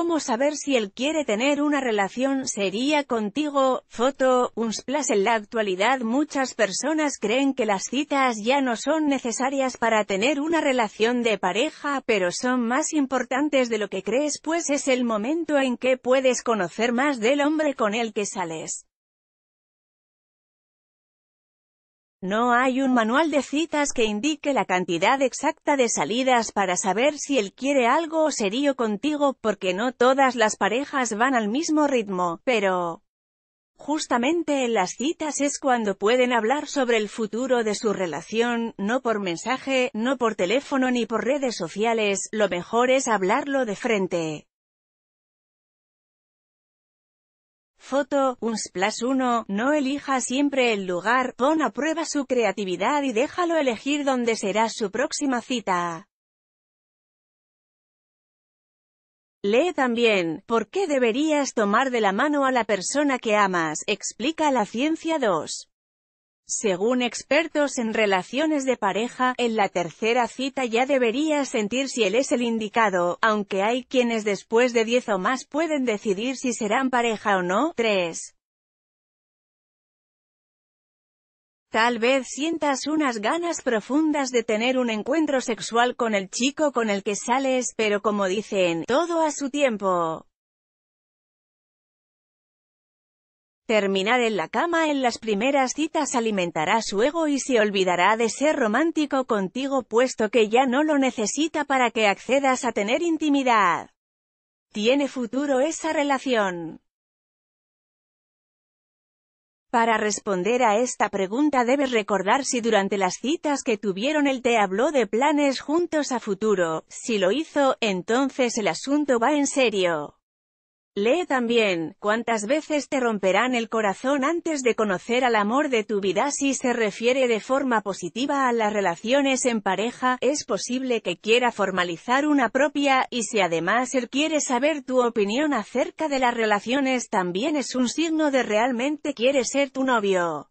¿Cómo saber si él quiere tener una relación sería contigo? Foto, Unsplash En la actualidad muchas personas creen que las citas ya no son necesarias para tener una relación de pareja, pero son más importantes de lo que crees pues es el momento en que puedes conocer más del hombre con el que sales. No hay un manual de citas que indique la cantidad exacta de salidas para saber si él quiere algo o serio contigo, porque no todas las parejas van al mismo ritmo, pero... Justamente en las citas es cuando pueden hablar sobre el futuro de su relación, no por mensaje, no por teléfono ni por redes sociales, lo mejor es hablarlo de frente. Foto, splash 1, no elija siempre el lugar, pon a prueba su creatividad y déjalo elegir dónde será su próxima cita. Lee también, ¿por qué deberías tomar de la mano a la persona que amas? Explica la ciencia 2. Según expertos en relaciones de pareja, en la tercera cita ya debería sentir si él es el indicado, aunque hay quienes después de 10 o más pueden decidir si serán pareja o no. 3. Tal vez sientas unas ganas profundas de tener un encuentro sexual con el chico con el que sales, pero como dicen, todo a su tiempo. Terminar en la cama en las primeras citas alimentará su ego y se olvidará de ser romántico contigo puesto que ya no lo necesita para que accedas a tener intimidad. Tiene futuro esa relación. Para responder a esta pregunta debes recordar si durante las citas que tuvieron él te habló de planes juntos a futuro, si lo hizo, entonces el asunto va en serio. Lee también, ¿cuántas veces te romperán el corazón antes de conocer al amor de tu vida? Si se refiere de forma positiva a las relaciones en pareja, es posible que quiera formalizar una propia, y si además él quiere saber tu opinión acerca de las relaciones también es un signo de realmente quiere ser tu novio.